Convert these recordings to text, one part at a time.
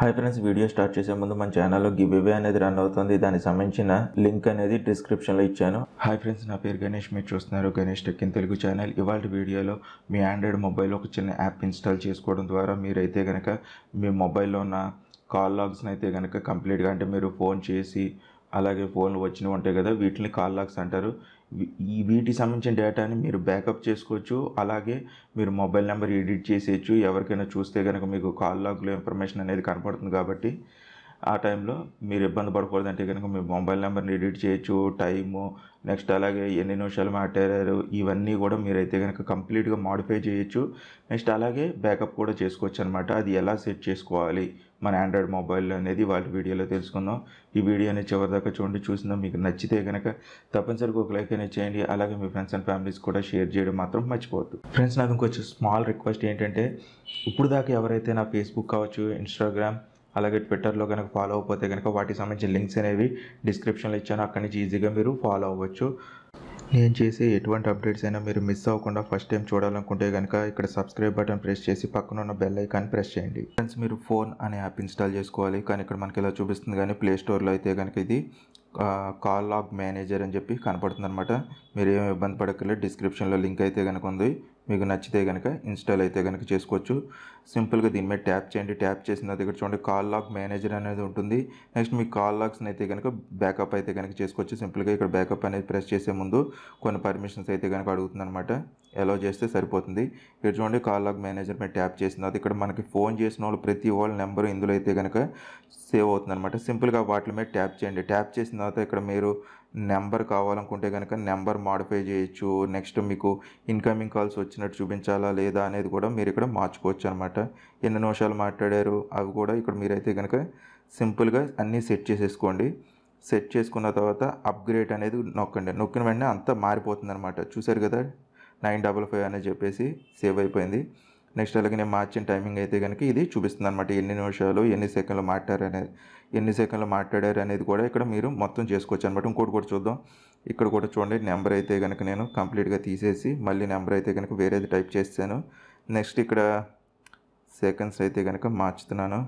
hi friends video start చేసే ముందు మన ఛానల్లో గివివే అనేది రన్ అవుతుంది దానికి సంబంధించిన లింక్ అనేది డిస్క్రిప్షన్లో ఇచ్చాను హాయ్ ఫ్రెండ్స్ నా పేరు గణేష్ మీరు చూస్తున్నారు Ganesh tech in Telugu channel ఇవాళ వీడియోలో మీ ఆండ్రాయిడ్ మొబైల్లో ఒక చిన్న యాప్ ఇన్స్టాల్ చేసుకోవడం ద్వారా మీరైతే కనుక మీ మొబైల్లో ఉన్న కాల్ లాగ్స్ని అయితే కనుక కంప్లీట్గా అంటే మీరు ఫోన్ చేసి అలాగే ఫోన్లు వచ్చినవి ఉంటాయి కదా వీటిని కాల్ లాక్స్ అంటారు ఈ వీటికి సంబంధించిన డేటాని మీరు బ్యాకప్ చేసుకోవచ్చు అలాగే మీరు మొబైల్ నెంబర్ ఎడిట్ చేసేయచ్చు ఎవరికైనా చూస్తే కనుక మీకు కాల్ లాగ్లో ఇన్ఫర్మేషన్ అనేది కనపడుతుంది కాబట్టి ఆ టైంలో మీరు ఇబ్బంది పడకూడదంటే కనుక మీ మొబైల్ నెంబర్ని ఎడిట్ చేయొచ్చు టైము నెక్స్ట్ అలాగే ఎన్ని నిమిషాలు మాట్లాడారు ఇవన్నీ కూడా మీరైతే కనుక కంప్లీట్గా మాడిఫై చేయొచ్చు నెక్స్ట్ అలాగే బ్యాకప్ కూడా చేసుకోవచ్చు అనమాట అది ఎలా సెట్ చేసుకోవాలి మన ఆండ్రాయిడ్ మొబైల్ అనేది వాళ్ళ వీడియోలో తెలుసుకుందాం ఈ వీడియోని చివరిదాకా చూడండి చూసిందాం మీకు నచ్చితే కనుక తప్పనిసరిగా ఒక లైక్ అనేది చేయండి అలాగే మీ ఫ్రెండ్స్ అండ్ ఫ్యామిలీస్ కూడా షేర్ చేయడం మాత్రం మర్చిపోవద్దు ఫ్రెండ్స్ నాకు ఇంకొచ్చే స్మాల్ రిక్వెస్ట్ ఏంటంటే ఇప్పుడు దాకా ఎవరైతే నా ఫేస్బుక్ కావచ్చు ఇన్స్టాగ్రామ్ అలాగే ట్విట్టర్లో కనుక ఫాలో అయిపోతే కనుక వాటికి సంబంధించిన లింక్స్ అనేవి డిస్క్రిప్షన్లో ఇచ్చాను అక్కడి నుంచి ఈజీగా మీరు ఫాలో అవ్వచ్చు నేను చేసే ఎటువంటి అప్డేట్స్ అయినా మీరు మిస్ అవ్వకుండా ఫస్ట్ టైం చూడాలనుకుంటే కనుక ఇక్కడ సబ్స్క్రైబ్ బటన్ ప్రెస్ చేసి పక్కన ఉన్న బెల్ ఐకాన్ ప్రెస్ చేయండి ఫ్రెండ్స్ మీరు ఫోన్ అనే యాప్ ఇన్స్టాల్ చేసుకోవాలి కానీ ఇక్కడ మనకి ఇలా చూపిస్తుంది కానీ ప్లే స్టోర్లో అయితే కనుక ఇది కాల్ లాగ్ మేనేజర్ అని చెప్పి కనపడుతుంది అనమాట మీరు ఏమి ఇబ్బంది పడకలేదు డిస్క్రిప్షన్లో లింక్ అయితే కనుక ఉంది మీకు నచ్చితే కనుక ఇన్స్టాల్ అయితే కనుక చేసుకోవచ్చు సింపుల్గా దీని మీద ట్యాప్ చేయండి ట్యాప్ చేసిన ఇక్కడ చూడండి కాల్ లాక్ మేనేజర్ అనేది ఉంటుంది నెక్స్ట్ మీ కాల్ లాక్స్ని అయితే కనుక బ్యాకప్ అయితే కనుక చేసుకోవచ్చు సింపుల్గా ఇక్కడ బ్యాకప్ అనేది ప్రెస్ చేసే ముందు కొన్ని పర్మిషన్స్ అయితే కనుక అడుగుతుంది అనమాట ఎలా చేస్తే సరిపోతుంది ఇక్కడ చూడండి కాల్ లాక్ మేనేజర్ మీద ట్యాప్ చేసిన తర్వాత ఇక్కడ మనకి ఫోన్ చేసిన వాళ్ళు ప్రతి వాళ్ళ నెంబర్ ఇందులో అయితే కనుక సేవ్ అవుతుంది అనమాట సింపుల్గా వాటి మీద ట్యాప్ చేయండి ట్యాప్ చేసిన తర్వాత ఇక్కడ మీరు నెంబర్ కావాలనుకుంటే కనుక నెంబర్ మాడిఫై చేయొచ్చు నెక్స్ట్ మీకు ఇన్కమింగ్ కాల్స్ వచ్చినట్టు చూపించాలా లేదా అనేది కూడా మీరు ఇక్కడ మార్చుకోవచ్చు అనమాట ఎన్ని నిమిషాలు మాట్లాడారు అవి కూడా ఇక్కడ మీరైతే కనుక సింపుల్గా అన్నీ సెట్ చేసేసుకోండి సెట్ చేసుకున్న తర్వాత అప్గ్రేడ్ అనేది నొక్కండి నొక్కిన వెంటనే అంతా మారిపోతుంది అనమాట చూసారు కదా నైన్ డబల్ ఫైవ్ అని చెప్పేసి సేవ్ అయిపోయింది నెక్స్ట్ అలాగే నేను మార్చిన టైమింగ్ అయితే కనుక ఇది చూపిస్తుంది అనమాట ఎన్ని నిమిషాలు ఎన్ని సెకండ్లు మాట్లాడారు అనేది ఎన్ని సెకండ్లు మాట్లాడారు అనేది కూడా ఇక్కడ మీరు మొత్తం చేసుకోవచ్చు అనమాట ఇంకోటి కూడా చూద్దాం ఇక్కడ కూడా చూడండి నెంబర్ అయితే కనుక నేను కంప్లీట్గా తీసేసి మళ్ళీ నెంబర్ అయితే కనుక వేరేది టైప్ చేస్తాను నెక్స్ట్ ఇక్కడ సెకండ్స్ అయితే కనుక మార్చుతున్నాను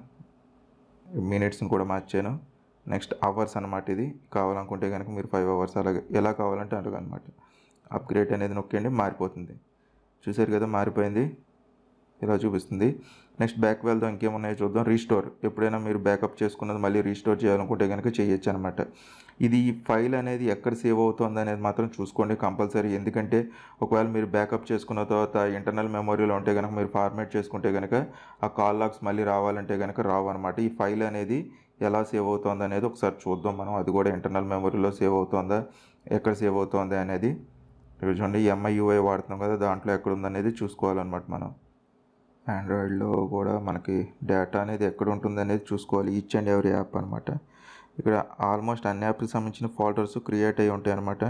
మినిట్స్ని కూడా మార్చాను నెక్స్ట్ అవర్స్ అనమాట ఇది కావాలనుకుంటే కనుక మీరు ఫైవ్ అవర్స్ అలాగే ఎలా కావాలంటే అలాగనమాట అప్గ్రేడ్ అనేది నొక్కండి మారిపోతుంది చూసారు కదా మారిపోయింది ఇలా చూపిస్తుంది నెక్స్ట్ బ్యాక్ వెళ్దాం ఇంకేమున్నాయో చూద్దాం రీస్టోర్ ఎప్పుడైనా మీరు బ్యాకప్ చేసుకున్నది మళ్ళీ రీస్టోర్ చేయాలనుకుంటే కనుక చేయొచ్చు అనమాట ఇది ఈ ఫైల్ అనేది ఎక్కడ సేవ్ అవుతుంది అనేది మాత్రం చూసుకోండి కంపల్సరీ ఎందుకంటే ఒకవేళ మీరు బ్యాకప్ చేసుకున్న తర్వాత ఇంటర్నల్ మెమోరీలో ఉంటే కనుక మీరు ఫార్మేట్ చేసుకుంటే కనుక ఆ కాల్ లాగ్స్ మళ్ళీ రావాలంటే కనుక రావు అనమాట ఈ ఫైల్ అనేది ఎలా సేవ్ అవుతుంది అనేది ఒకసారి చూద్దాం మనం అది కూడా ఇంటర్నల్ మెమోరీలో సేవ్ అవుతుందా ఎక్కడ సేవ్ అవుతుంది అనేది చూడండి ఎంఐ వాడుతున్నాం కదా దాంట్లో ఎక్కడ ఉందనేది చూసుకోవాలన్నమాట మనం ఆండ్రాయిడ్లో కూడా మనకి డేటా అనేది ఎక్కడ ఉంటుంది అనేది చూసుకోవాలి ఈచ్ అండ్ ఎవరీ యాప్ అనమాట ఇక్కడ ఆల్మోస్ట్ అన్ని యాప్కి సంబంధించిన ఫాల్టర్స్ క్రియేట్ అయ్యి ఉంటాయి అనమాట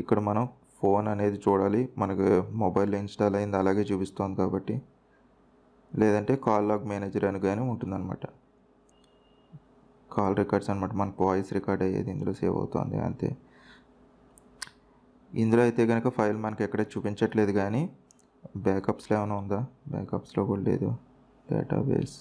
ఇక్కడ మనం ఫోన్ అనేది చూడాలి మనకు మొబైల్ ఇన్స్టాల్ అయింది అలాగే చూపిస్తుంది కాబట్టి లేదంటే కాల్ లాగ్ మేనేజర్ అని కానీ ఉంటుందన్నమాట కాల్ రికార్డ్స్ అనమాట మనకు వాయిస్ రికార్డ్ అయ్యేది ఇందులో సేవ్ అవుతుంది అంతే ఇందులో అయితే కనుక ఫైల్ మనకి ఎక్కడ చూపించట్లేదు కానీ బ్యాకప్స్లో ఏమైనా ఉందా బ్యాకప్స్లో కూడా లేదు డేటాబేస్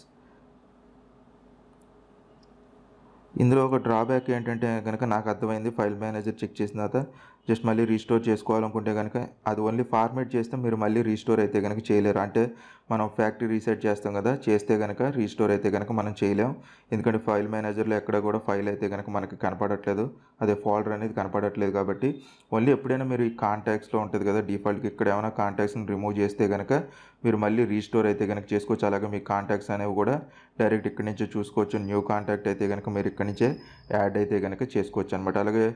ఇందులో ఒక డ్రాబ్యాక్ ఏంటంటే కనుక నాకు అర్థమైంది ఫైల్ మేనేజర్ చెక్ చేసిన తర్వాత జస్ట్ మళ్ళీ రీస్టోర్ చేసుకోవాలనుకుంటే కనుక అది ఓన్లీ ఫార్మేట్ చేస్తే మీరు మళ్ళీ రీస్టోర్ అయితే కనుక చేయలేరు అంటే మనం ఫ్యాక్టరీ రీసెట్ చేస్తాం కదా చేస్తే కనుక రీస్టోర్ అయితే కనుక మనం చేయలేం ఎందుకంటే ఫైల్ మేనేజర్లో ఎక్కడ కూడా ఫైల్ అయితే కనుక మనకి కనపడట్లేదు అదే ఫోల్డర్ అనేది కనపడట్లేదు కాబట్టి ఓన్లీ ఎప్పుడైనా మీరు ఈ కాంటాక్ట్స్లో ఉంటుంది కదా డిఫాల్ట్కి ఇక్కడ ఏమైనా కాంటాక్ట్స్ని రిమూవ్ చేస్తే కనుక మీరు మళ్ళీ రీస్టోర్ అయితే కనుక చేసుకోవచ్చు అలాగే మీ కాంటాక్ట్స్ అనేవి కూడా డైరెక్ట్ ఇక్కడి నుంచే చూసుకోవచ్చు న్యూ కాంటాక్ట్ అయితే కనుక మీరు ఇక్కడి నుంచే యాడ్ అయితే కనుక చేసుకోవచ్చు అనమాట అలాగే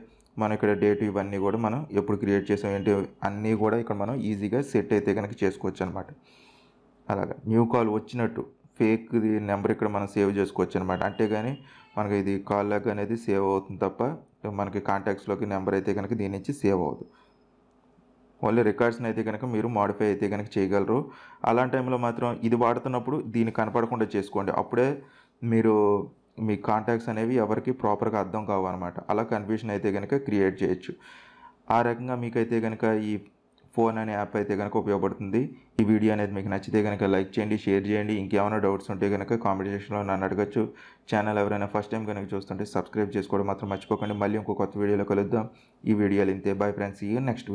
మనం ఇక్కడ డేట్ ఇవన్నీ కూడా మనం ఎప్పుడు క్రియేట్ చేసాం ఏంటి అన్నీ కూడా ఇక్కడ మనం ఈజీగా సెట్ అయితే కనుక చేసుకోవచ్చు అనమాట అలాగా న్యూ కాల్ వచ్చినట్టు ఫేక్ నెంబర్ ఇక్కడ మనం సేవ్ చేసుకోవచ్చు అనమాట అంటే కానీ మనకి ఇది కాల్ లాగా అనేది సేవ్ అవుతుంది తప్ప మనకి కాంటాక్ట్స్లోకి నెంబర్ అయితే కనుక దీని నుంచి సేవ్ అవ్వదు ఓన్లీ రికార్డ్స్ని అయితే కనుక మీరు మాడిఫై అయితే కనుక చేయగలరు అలాంటి టైంలో మాత్రం ఇది వాడుతున్నప్పుడు దీన్ని కనపడకుండా చేసుకోండి అప్పుడే మీరు మీ కాంటాక్ట్స్ అనేవి ఎవరికి ప్రాపర్గా అర్థం కావు అనమాట అలా కన్ఫ్యూషన్ అయితే కనుక క్రియేట్ చేయొచ్చు ఆ రకంగా మీకైతే కనుక ఈ ఫోన్ అనే యాప్ అయితే కనుక ఉపయోగపడుతుంది ఈ వీడియో అనేది మీకు నచ్చితే కనుక లైక్ చేయండి షేర్ చేయండి ఇంకేమైనా డౌట్స్ ఉంటే కనుక కామెంట్ సెక్షన్లో నన్ను అడగచ్చు ఛానల్ ఎవరైనా ఫస్ట్ టైం కనుక చూస్తుంటే సబ్స్క్రైబ్ చేసుకోవడం మాత్రం మర్చిపోకండి మళ్ళీ ఇంకో కొత్త వీడియోలో కలుద్దాం ఈ వీడియోలు ఇంతే బాయ్ ఫ్రెండ్స్ ఈ నెక్స్ట్ వీడియో